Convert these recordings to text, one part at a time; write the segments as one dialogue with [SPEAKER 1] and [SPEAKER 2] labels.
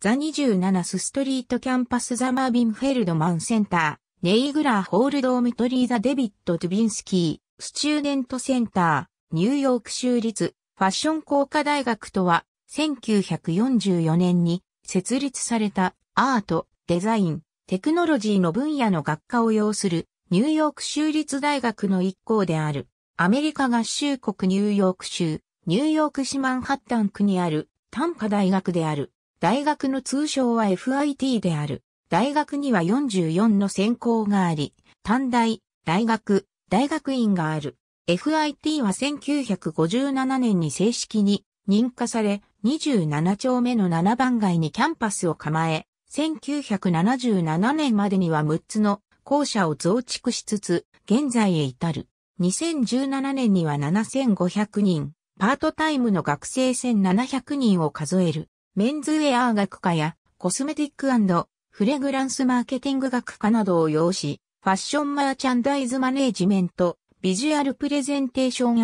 [SPEAKER 1] ザ27スストリートキャンパスザマービンフェルドマンセンター、ネイグラーホールドオミトリーザデビット・トゥビンスキー、スチューデントセンター、ニューヨーク州立、ファッション工科大学とは、1944年に設立されたアート、デザイン、テクノロジーの分野の学科を要するニューヨーク州立大学の一校である。アメリカ合衆国ニューヨーク州、ニューヨーク市マンハッタン区にある短科大学である。大学の通称は FIT である。大学には44の専攻があり、短大、大学、大学院がある。FIT は1957年に正式に認可され、27丁目の7番街にキャンパスを構え、1977年までには6つの校舎を増築しつつ、現在へ至る。2017年には7500人、パートタイムの学生1700人を数える。メンズウェア学科やコスメティックフレグランスマーケティング学科などを要し、ファッションマーチャンダイズマネージメント、ビジュアルプレゼンテーション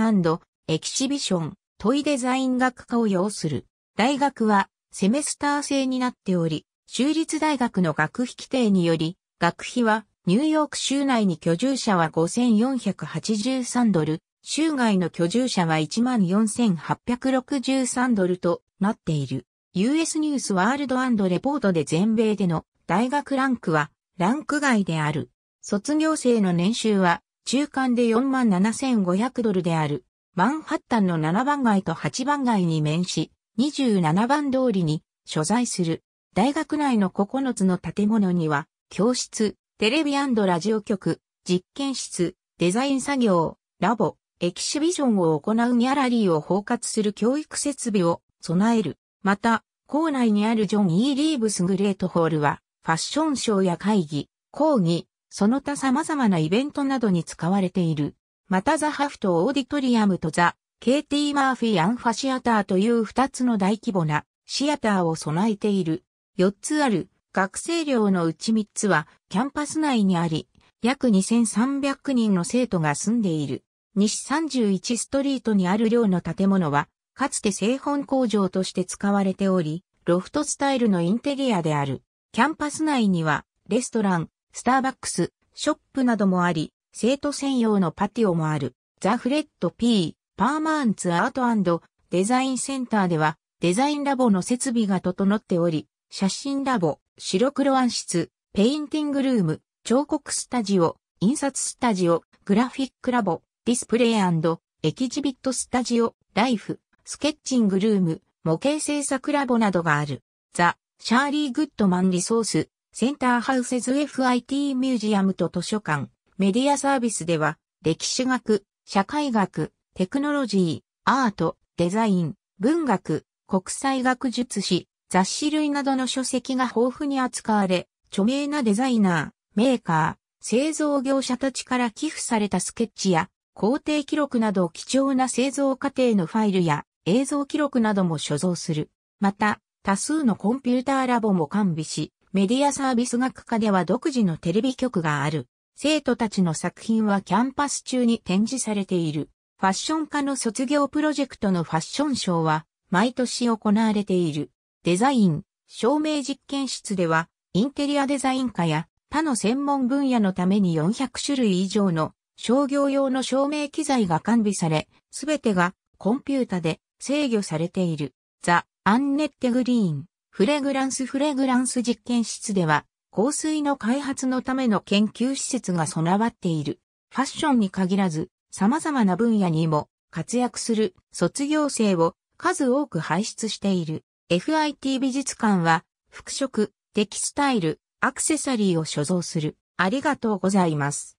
[SPEAKER 1] エキシビション、トイデザイン学科を要する。大学はセメスター制になっており、州立大学の学費規定により、学費はニューヨーク州内に居住者は5483ドル、州外の居住者は14863ドルとなっている。US ニュースワールドレポートで全米での大学ランクはランク外である。卒業生の年収は中間で47,500ドルである。マンハッタンの7番街と8番街に面し、27番通りに所在する。大学内の9つの建物には、教室、テレビラジオ局、実験室、デザイン作業、ラボ、エキシビジョンを行うギャラリーを包括する教育設備を備える。また、校内にあるジョン・ E・ リーブス・グレート・ホールは、ファッションショーや会議、講義、その他様々なイベントなどに使われている。またザ・ハフト・オーディトリアムとザ・ケイティ・マーフィー・アンファシアターという二つの大規模なシアターを備えている。四つある学生寮のうち三つはキャンパス内にあり、約2300人の生徒が住んでいる。西31ストリートにある寮の建物はかつて製本工場として使われており、ロフトスタイルのインテリアである。キャンパス内には、レストラン、スターバックス、ショップなどもあり、生徒専用のパティオもある。ザ・フレッド P、パーマーンツアートデザインセンターでは、デザインラボの設備が整っており、写真ラボ、白黒暗室、ペインティングルーム、彫刻スタジオ、印刷スタジオ、グラフィックラボ、ディスプレイエキジビットスタジオ、ライフ、スケッチングルーム、模型制作ラボなどがある。ザ・シャーリー・グッドマン・リソース、センターハウセズ FIT ミュージアムと図書館、メディアサービスでは、歴史学、社会学、テクノロジー、アート、デザイン、文学、国際学術史、雑誌類などの書籍が豊富に扱われ、著名なデザイナー、メーカー、製造業者たちから寄付されたスケッチや、工程記録など貴重な製造過程のファイルや、映像記録なども所蔵する。また、多数のコンピューターラボも完備し、メディアサービス学科では独自のテレビ局がある。生徒たちの作品はキャンパス中に展示されている。ファッション科の卒業プロジェクトのファッションショーは毎年行われている。デザイン、照明実験室ではインテリアデザイン科や他の専門分野のために400種類以上の商業用の照明機材が完備され、すべてがコンピュータで制御されている、ザ・アンネッテ・グリーン、フレグランス・フレグランス実験室では、香水の開発のための研究施設が備わっている。ファッションに限らず、様々な分野にも活躍する卒業生を数多く輩出している。FIT 美術館は、服飾、テキスタイル、アクセサリーを所蔵する。ありがとうございます。